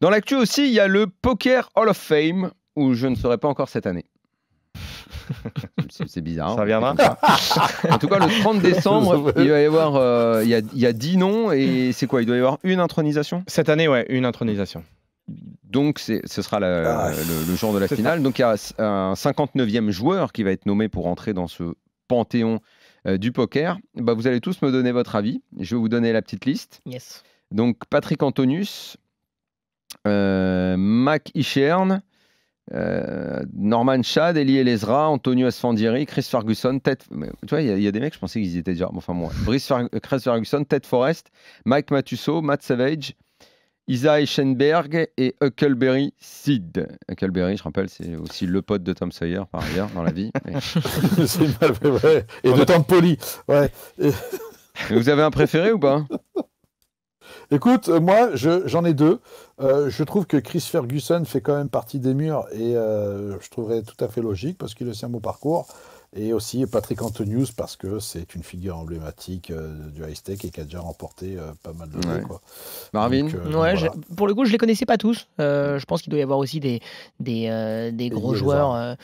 Dans l'actu aussi, il y a le Poker Hall of Fame, où je ne serai pas encore cette année. C'est bizarre. Ça reviendra. en tout cas, le 30 décembre, euh, il y il, y a, dix noms et c'est quoi Il doit y avoir une intronisation Cette année, ouais, une intronisation. Donc, ce sera ah, le, jour de la finale. Donc, il y a un 59e joueur qui va être nommé pour entrer dans ce panthéon euh, du poker. Bah, vous allez tous me donner votre avis. Je vais vous donner la petite liste. Yes. Donc, Patrick Antonius, euh, Mac Ishern, euh, Norman Chad, Elie Lesra, Antonio Esfandieri, Chris Ferguson, Ted. Tu vois, il y, a des mecs, je pensais qu'ils étaient Enfin, euh, Chris Ferguson, Ted Forrest, Mike Matusso, Matt Savage, Isa Schenberg et Huckleberry Sid. Huckleberry, je rappelle, c'est aussi le pote de Tom Sawyer, par ailleurs, dans la vie. c'est mal, Et de Tom Poli. Ouais. Vous avez un préféré ou pas Écoute, euh, moi, j'en ai deux. Euh, je trouve que Chris Ferguson fait quand même partie des murs et euh, je trouverais tout à fait logique parce qu'il a aussi un beau parcours. Et aussi Patrick Antonius parce que c'est une figure emblématique du high-tech et qui a déjà remporté pas mal de ouais. Marvin Pour le coup, je ne les connaissais pas tous. je pense qu'il doit y avoir aussi des, gros joueurs.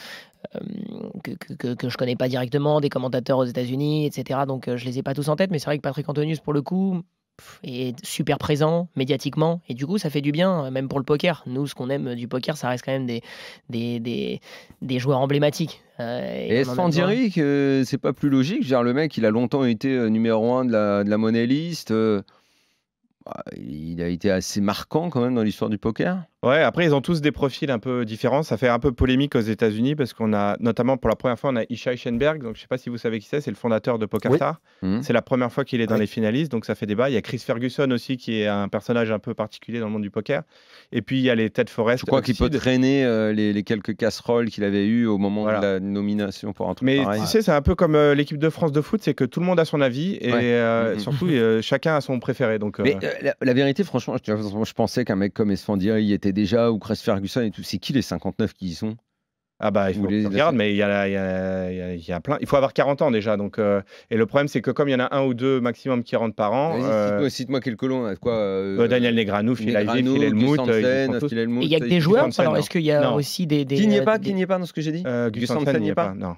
Que, que, que, je connais pas directement, des commentateurs aux États-Unis, etc. Donc je les ai pas tous en tête, mais c'est vrai que Patrick Antonius, pour le coup, est super présent médiatiquement et du coup ça fait du bien euh, même pour le poker nous ce qu'on aime du poker ça reste quand même des des, joueurs emblématiques euh, est-ce euh, que c'est pas plus logique le mec il a longtemps été numéro un de la, de la monnaie liste ah, il a été assez marquant quand même dans l'histoire du poker. Ouais, après ils ont tous des profils un peu différents. Ça fait un peu polémique aux États-Unis parce qu'on a notamment pour la première fois on a Ishaï Schenberg. Donc je sais pas si vous savez qui c'est, c'est le fondateur de PokerStar. Mhm. C'est la première fois qu'il est dans les finalistes, donc ça fait débat. Il y a Chris Ferguson aussi qui est un personnage un peu particulier dans le monde du poker. Et puis il y a les Ted Forest. Je crois qu'il peut traîner euh, les, quelques casseroles qu'il avait eues au moment de la nomination pour un Mais tu sais, c'est un peu comme euh, l'équipe de France de foot, c'est que tout le monde a son avis et euh, mhm. surtout chacun a son préféré la, vérité, franchement, je, pensais qu'un mec comme Esfandia y était déjà, ou Chris Ferguson et tout. C'est qui les 59 qui y sont ah bah, il faut les... regarde, mais il y, a, a, plein. Il faut avoir 40 ans déjà, donc euh, et le problème c'est que comme il y en a un ou deux maximum qui rentrent par an. Euh... Cite-moi quelques euh, Quoi euh, Daniel Negranouf, il a il est le il y a que des joueurs. Alors est-ce qu'il y a aussi des, des, Qui n'y est pas, n'y est pas dans ce que j'ai dit. Gus n'y est pas. Non.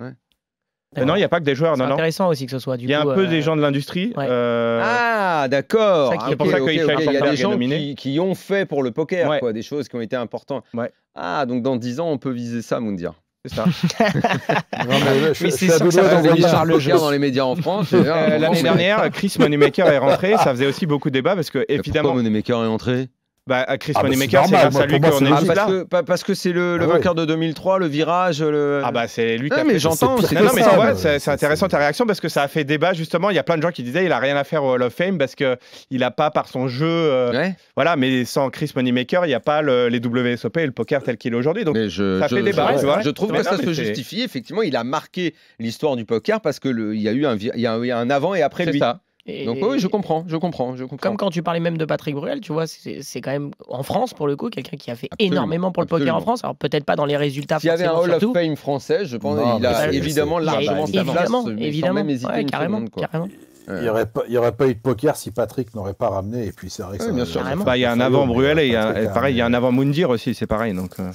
Euh, non, il n'y a pas que des joueurs. C'est intéressant aussi que ce soit. Il y a un peu euh, des gens de l'industrie. Euh, ah, d'accord. C'est ah, pour ça qu'il y a des gens qui, ont fait pour le poker, des choses qui ont été importantes. Ah, donc dans 10 ans, on peut viser ça, Moundir. C'est ça. non, sûr que ça Charles dans les médias en France. L'année dernière, Chris Moneymaker est rentré. Ça faisait aussi beaucoup de débats parce que, évidemment. Pourquoi Moneymaker est rentré bah, Chris ah bah, Moneymaker, c'est lui qu'on est, là. Ah, parce que c'est le, ah vainqueur de 2003, le virage. Le... Ah bah c'est lui qui a mais j'entends. C'est non, mais c'est intéressant ta réaction parce que ça a fait débat justement. Il y a plein de gens qui disaient il a rien à faire au Hall of Fame parce que il a pas par son jeu. Euh, voilà, mais sans Chris Moneymaker, il n'y a pas les WSOP et le poker tel qu'il est aujourd'hui. Donc ça fait débat. Je, je trouve que ça se justifie. Effectivement, il a marqué l'histoire du poker parce que il y a eu un, avant et après lui. ça. Donc oui, je comprends, je comprends, je comprends. Comme quand tu parlais même de Patrick Bruel, tu vois, c'est quand même en France pour le coup quelqu'un qui a fait énormément pour le poker en France. Alors peut-être pas dans les résultats. S'il y avait un Hall of Fame français, je pense qu'il a évidemment largement sa place, évidemment, même carrément, Il n'y aurait, pas eu de poker si Patrick n'aurait pas ramené. Et puis c'est vrai que bien sûr. Il y a un avant Bruel et, pareil, il y a un avant Mundir aussi, c'est pareil. Donc, euh.